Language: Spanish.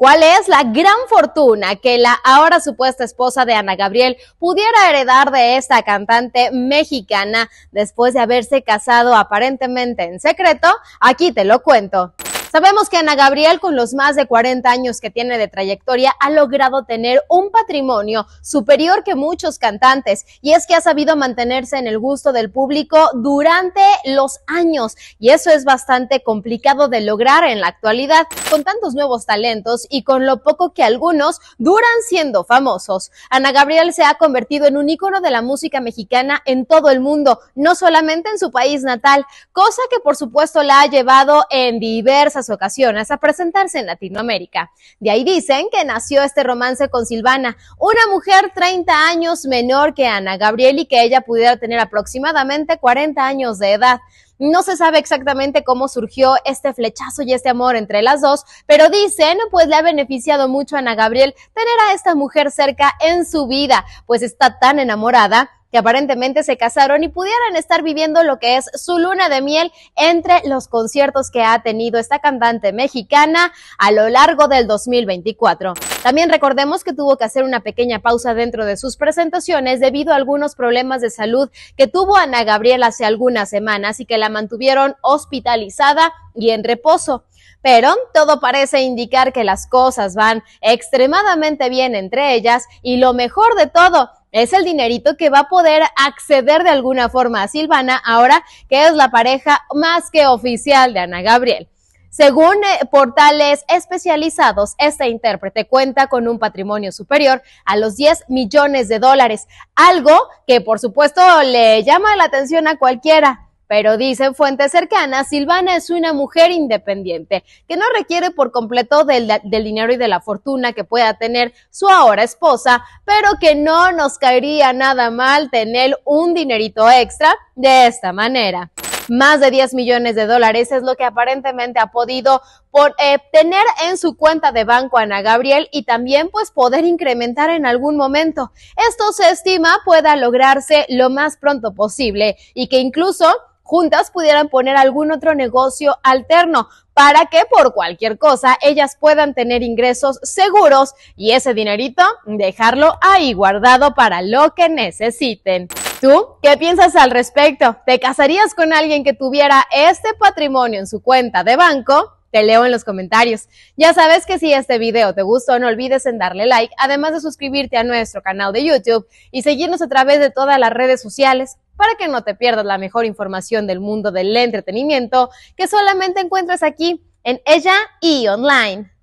¿Cuál es la gran fortuna que la ahora supuesta esposa de Ana Gabriel pudiera heredar de esta cantante mexicana después de haberse casado aparentemente en secreto? Aquí te lo cuento. Sabemos que Ana Gabriel, con los más de 40 años que tiene de trayectoria, ha logrado tener un patrimonio superior que muchos cantantes, y es que ha sabido mantenerse en el gusto del público durante los años, y eso es bastante complicado de lograr en la actualidad, con tantos nuevos talentos y con lo poco que algunos duran siendo famosos. Ana Gabriel se ha convertido en un ícono de la música mexicana en todo el mundo, no solamente en su país natal, cosa que por supuesto la ha llevado en diversas ocasiones a presentarse en Latinoamérica. De ahí dicen que nació este romance con Silvana, una mujer 30 años menor que Ana Gabriel y que ella pudiera tener aproximadamente 40 años de edad. No se sabe exactamente cómo surgió este flechazo y este amor entre las dos, pero dicen, pues le ha beneficiado mucho a Ana Gabriel tener a esta mujer cerca en su vida, pues está tan enamorada que aparentemente se casaron y pudieran estar viviendo lo que es su luna de miel entre los conciertos que ha tenido esta cantante mexicana a lo largo del 2024. También recordemos que tuvo que hacer una pequeña pausa dentro de sus presentaciones debido a algunos problemas de salud que tuvo Ana Gabriel hace algunas semanas y que la mantuvieron hospitalizada y en reposo. Pero todo parece indicar que las cosas van extremadamente bien entre ellas y lo mejor de todo es el dinerito que va a poder acceder de alguna forma a Silvana ahora que es la pareja más que oficial de Ana Gabriel. Según eh, portales especializados, esta intérprete cuenta con un patrimonio superior a los 10 millones de dólares, algo que por supuesto le llama la atención a cualquiera pero dicen fuentes cercanas, Silvana es una mujer independiente que no requiere por completo del, dinero y de la fortuna que pueda tener su ahora esposa, pero que no nos caería nada mal tener un dinerito extra de esta manera. Más de 10 millones de dólares es lo que aparentemente ha podido por, eh, tener en su cuenta de banco Ana Gabriel y también pues poder incrementar en algún momento. Esto se estima pueda lograrse lo más pronto posible y que incluso juntas pudieran poner algún otro negocio alterno para que por cualquier cosa ellas puedan tener ingresos seguros y ese dinerito dejarlo ahí guardado para lo que necesiten. ¿Tú qué piensas al respecto? ¿Te casarías con alguien que tuviera este patrimonio en su cuenta de banco? Te leo en los comentarios. Ya sabes que si este video te gustó, no olvides en darle like, además de suscribirte a nuestro canal de YouTube y seguirnos a través de todas las redes sociales para que no te pierdas la mejor información del mundo del entretenimiento que solamente encuentras aquí en ella y online.